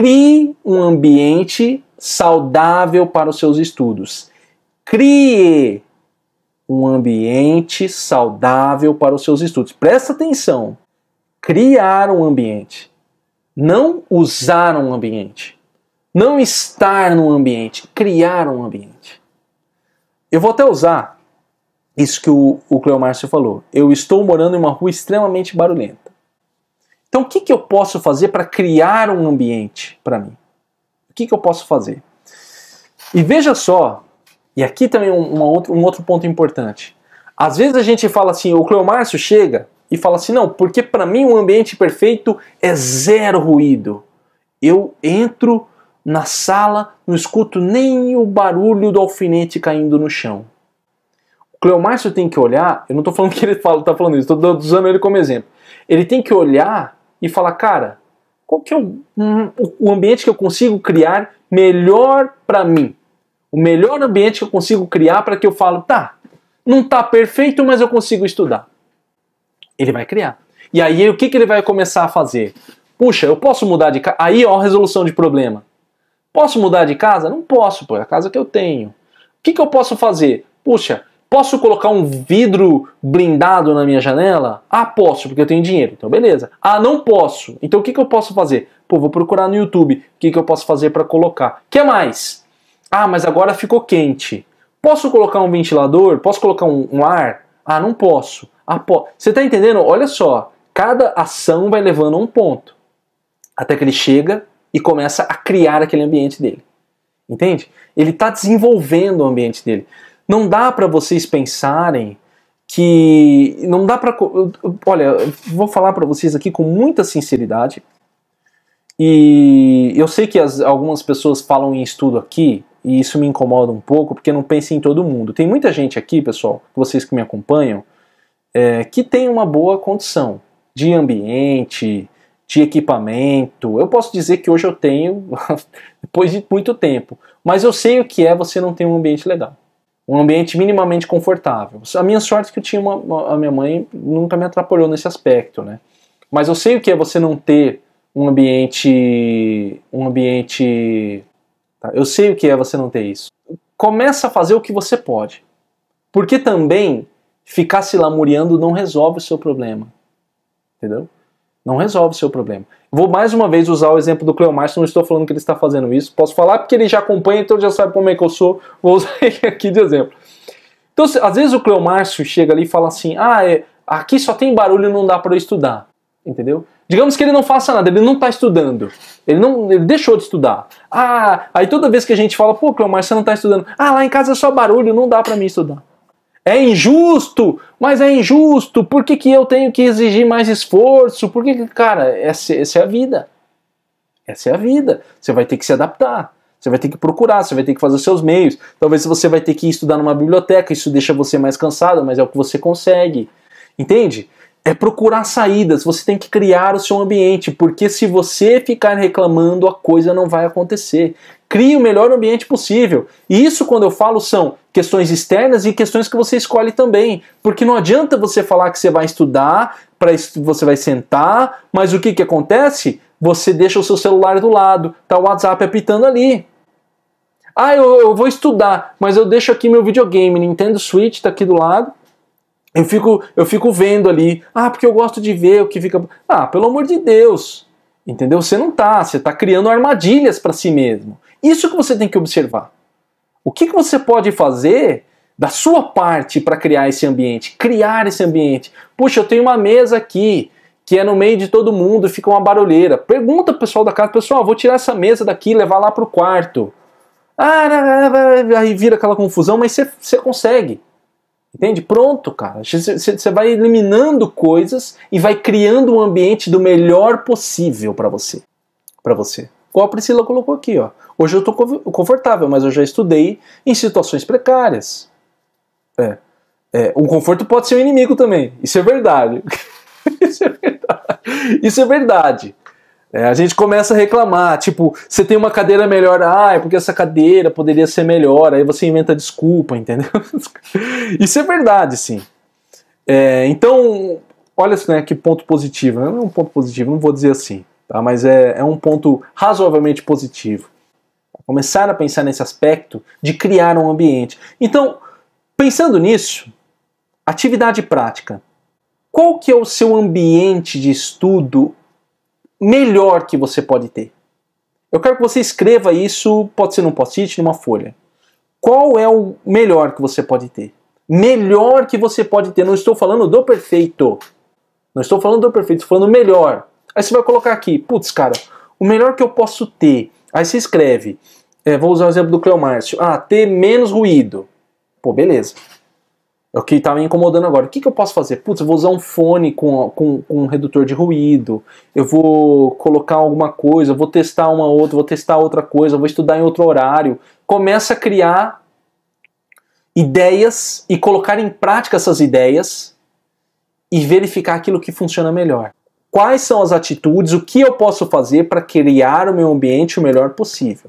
Crie um ambiente saudável para os seus estudos. Crie um ambiente saudável para os seus estudos. Presta atenção. Criar um ambiente. Não usar um ambiente. Não estar no ambiente. Criar um ambiente. Eu vou até usar isso que o, o Cleo falou. Eu estou morando em uma rua extremamente barulhenta. Então, o que, que eu posso fazer para criar um ambiente para mim? O que, que eu posso fazer? E veja só, e aqui também um, outro, um outro ponto importante. Às vezes a gente fala assim, o Cleomárcio chega e fala assim, não, porque para mim um ambiente perfeito é zero ruído. Eu entro na sala, não escuto nem o barulho do alfinete caindo no chão. O Cleomárcio tem que olhar, eu não estou falando que ele está falando isso, estou usando ele como exemplo. Ele tem que olhar e falar, cara, qual que é o, o ambiente que eu consigo criar melhor para mim? O melhor ambiente que eu consigo criar para que eu falo, tá, não tá perfeito, mas eu consigo estudar. Ele vai criar. E aí o que, que ele vai começar a fazer? Puxa, eu posso mudar de casa. Aí, ó, resolução de problema. Posso mudar de casa? Não posso, pô, é a casa que eu tenho. O que, que eu posso fazer? Puxa, Posso colocar um vidro blindado na minha janela? Ah, posso, porque eu tenho dinheiro. Então, beleza. Ah, não posso. Então, o que, que eu posso fazer? Pô, vou procurar no YouTube. O que, que eu posso fazer para colocar? que mais? Ah, mas agora ficou quente. Posso colocar um ventilador? Posso colocar um, um ar? Ah, não posso. Ah, po Você está entendendo? Olha só. Cada ação vai levando a um ponto. Até que ele chega e começa a criar aquele ambiente dele. Entende? Ele está desenvolvendo o ambiente dele. Não dá para vocês pensarem que não dá para olha, vou falar para vocês aqui com muita sinceridade. E eu sei que as, algumas pessoas falam em estudo aqui, e isso me incomoda um pouco, porque não pensa em todo mundo. Tem muita gente aqui, pessoal, vocês que me acompanham, é, que tem uma boa condição de ambiente, de equipamento. Eu posso dizer que hoje eu tenho, depois de muito tempo, mas eu sei o que é você não ter um ambiente legal um ambiente minimamente confortável. A minha sorte é que eu tinha uma, uma, a minha mãe nunca me atrapalhou nesse aspecto, né? Mas eu sei o que é você não ter um ambiente, um ambiente, tá? eu sei o que é você não ter isso. Começa a fazer o que você pode, porque também ficar se lamuriando não resolve o seu problema, entendeu? Não resolve o seu problema. Vou mais uma vez usar o exemplo do Cleomar, não estou falando que ele está fazendo isso. Posso falar porque ele já acompanha, então já sabe como é que eu sou. Vou usar ele aqui de exemplo. Então, às vezes o Cleomárcio chega ali e fala assim: ah, é, aqui só tem barulho não dá para eu estudar. Entendeu? Digamos que ele não faça nada, ele não está estudando. Ele não ele deixou de estudar. Ah, aí toda vez que a gente fala, pô, Cleomar, você não está estudando. Ah, lá em casa é só barulho, não dá para mim estudar. É injusto, mas é injusto. Por que, que eu tenho que exigir mais esforço? Por que, que cara, essa, essa é a vida. Essa é a vida. Você vai ter que se adaptar. Você vai ter que procurar, você vai ter que fazer os seus meios. Talvez você vai ter que estudar numa biblioteca, isso deixa você mais cansado, mas é o que você consegue. Entende? é procurar saídas, você tem que criar o seu ambiente, porque se você ficar reclamando, a coisa não vai acontecer. Crie o melhor ambiente possível. E isso, quando eu falo, são questões externas e questões que você escolhe também. Porque não adianta você falar que você vai estudar, pra, você vai sentar, mas o que, que acontece? Você deixa o seu celular do lado, tá o WhatsApp apitando ali. Ah, eu, eu vou estudar, mas eu deixo aqui meu videogame, Nintendo Switch tá aqui do lado eu fico, eu fico vendo ali, ah, porque eu gosto de ver o que fica. Ah, pelo amor de Deus, entendeu? Você não tá, você está criando armadilhas para si mesmo. Isso que você tem que observar. O que, que você pode fazer da sua parte para criar esse ambiente? Criar esse ambiente. Puxa, eu tenho uma mesa aqui que é no meio de todo mundo, fica uma barulheira. Pergunta pro pessoal da casa, pessoal, vou tirar essa mesa daqui e levar lá pro quarto. Ah, aí vira aquela confusão, mas você consegue. Entende? Pronto, cara. Você vai eliminando coisas e vai criando um ambiente do melhor possível para você. Para você. Igual a Priscila colocou aqui, ó. Hoje eu estou confortável, mas eu já estudei em situações precárias. É. é. O conforto pode ser um inimigo também. Isso é verdade. Isso é verdade. Isso é verdade. É, a gente começa a reclamar, tipo, você tem uma cadeira melhor, ah, é porque essa cadeira poderia ser melhor, aí você inventa desculpa, entendeu? Isso é verdade, sim. É, então, olha né, que ponto positivo, não é um ponto positivo, não vou dizer assim, tá? mas é, é um ponto razoavelmente positivo. Começar a pensar nesse aspecto de criar um ambiente. Então, pensando nisso, atividade prática. Qual que é o seu ambiente de estudo melhor que você pode ter. Eu quero que você escreva isso, pode ser num post-it, numa folha. Qual é o melhor que você pode ter? Melhor que você pode ter. Não estou falando do perfeito. Não estou falando do perfeito, estou falando melhor. Aí você vai colocar aqui, putz, cara, o melhor que eu posso ter. Aí você escreve, é, vou usar o exemplo do Cleomarcio. Ah, ter menos ruído. Pô, beleza. É o que está me incomodando agora. O que, que eu posso fazer? Putz, eu vou usar um fone com, com, com, um redutor de ruído, eu vou colocar alguma coisa, vou testar uma outra, vou testar outra coisa, vou estudar em outro horário. Começa a criar ideias e colocar em prática essas ideias e verificar aquilo que funciona melhor. Quais são as atitudes, o que eu posso fazer para criar o meu ambiente o melhor possível?